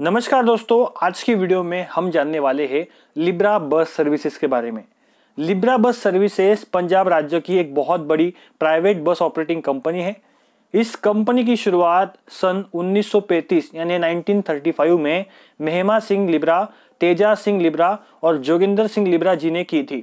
नमस्कार दोस्तों आज की वीडियो में हम जानने वाले हैं लिब्रा बस सर्विसेज के बारे में लिब्रा बस सर्विसेज पंजाब राज्य की एक बहुत बड़ी प्राइवेट बस ऑपरेटिंग कंपनी है इस कंपनी की शुरुआत सन 1935 यानी 1935 में मेहमा सिंह लिब्रा तेजा सिंह लिब्रा और जोगिंदर सिंह लिब्रा जी ने की थी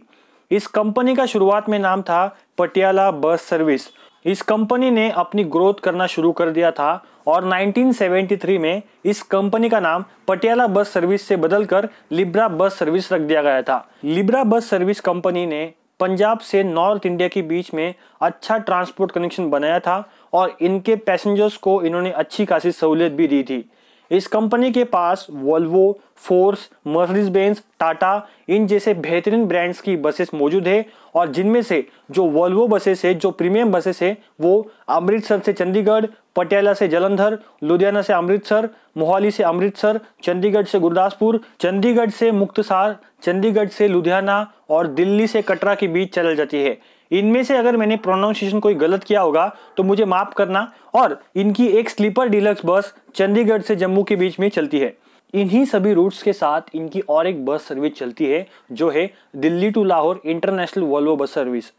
इस कंपनी का शुरुआत में नाम था पटियाला बस सर्विस इस कंपनी ने अपनी ग्रोथ करना शुरू कर दिया था और 1973 में इस कंपनी का नाम पटियाला बस सर्विस से बदलकर लिब्रा बस सर्विस रख दिया गया था लिब्रा बस सर्विस कंपनी ने पंजाब से नॉर्थ इंडिया के बीच में अच्छा ट्रांसपोर्ट कनेक्शन बनाया था और इनके पैसेंजर्स को इन्होंने अच्छी खासी सहूलियत भी दी थी इस कंपनी के पास Volvo Force Mercedes Benz Tata इन जैसे बेहतरीन ब्रांड्स की बसेस मौजूद है और जिनमें से जो वॉल्वो बसेस है जो प्रीमियम बसेस है वो अमृतसर से चंडीगढ़ पटियाला से जलंधर लुधियाना से अमृतसर मोहाली से अमृतसर चंडीगढ़ से गुरदासपुर चंडीगढ़ से मुक्तसार चंडीगढ़ से लुधियाना और दिल्ली से कटरा के बीच चल जाती है इनमें से अगर मैंने प्रोनाउंसिएशन कोई गलत किया होगा तो मुझे माफ करना और इनकी एक स्लीपर डिलक्स बस चंडीगढ़ से जम्मू के बीच में चलती है इन्हीं सभी रूट्स के साथ इनकी और एक बस सर्विस चलती है जो है Delhi to Lahore international Volvo bus service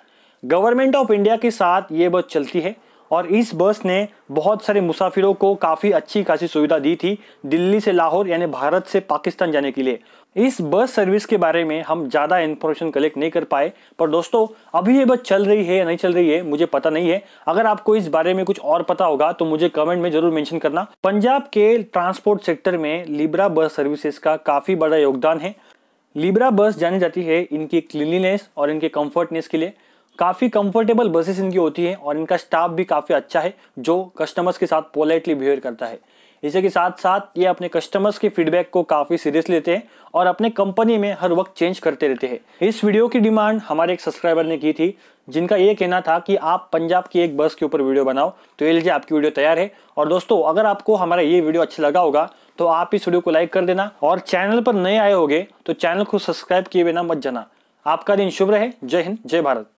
government of India के साथ ये बस चलती है और इस बस ने बहुत सारे मुसाफिरों को काफ़ी अच्छी खासी सुविधा दी थी दिल्ली से लाहौर यानी भारत से पाकिस्तान जाने के लिए इस बस सर्विस के बारे में हम ज़्यादा इन्फॉर्मेशन कलेक्ट नहीं कर पाए पर दोस्तों अभी ये बस चल रही है या नहीं चल रही है मुझे पता नहीं है अगर आपको इस बारे में कुछ और पता होगा तो मुझे कमेंट में जरूर मेंशन करना पंजाब के ट्रांसपोर्ट सेक्टर में लिब्रा बस सर्विसेज का काफ़ी बड़ा योगदान है लिब्रा बस जानी जाती है इनकी क्लिनलीनेस और इनके कम्फर्टनेस के लिए काफ़ी कंफर्टेबल बसेस इनकी होती है और इनका स्टाफ भी काफ़ी अच्छा है जो कस्टमर्स के साथ पोलाइटली बिहेव करता है इसी के साथ साथ ये अपने कस्टमर्स के फीडबैक को काफ़ी सीरियस लेते हैं और अपने कंपनी में हर वक्त चेंज करते रहते हैं इस वीडियो की डिमांड हमारे एक सब्सक्राइबर ने की थी जिनका ये कहना था कि आप पंजाब की एक बस के ऊपर वीडियो बनाओ तो ये लीजिए आपकी वीडियो तैयार है और दोस्तों अगर आपको हमारा ये वीडियो अच्छा लगा होगा तो आप इस वीडियो को लाइक कर देना और चैनल पर नए आए होगे तो चैनल को सब्सक्राइब किए बिना मत जाना आपका दिन शुभ रहे जय हिंद जय भारत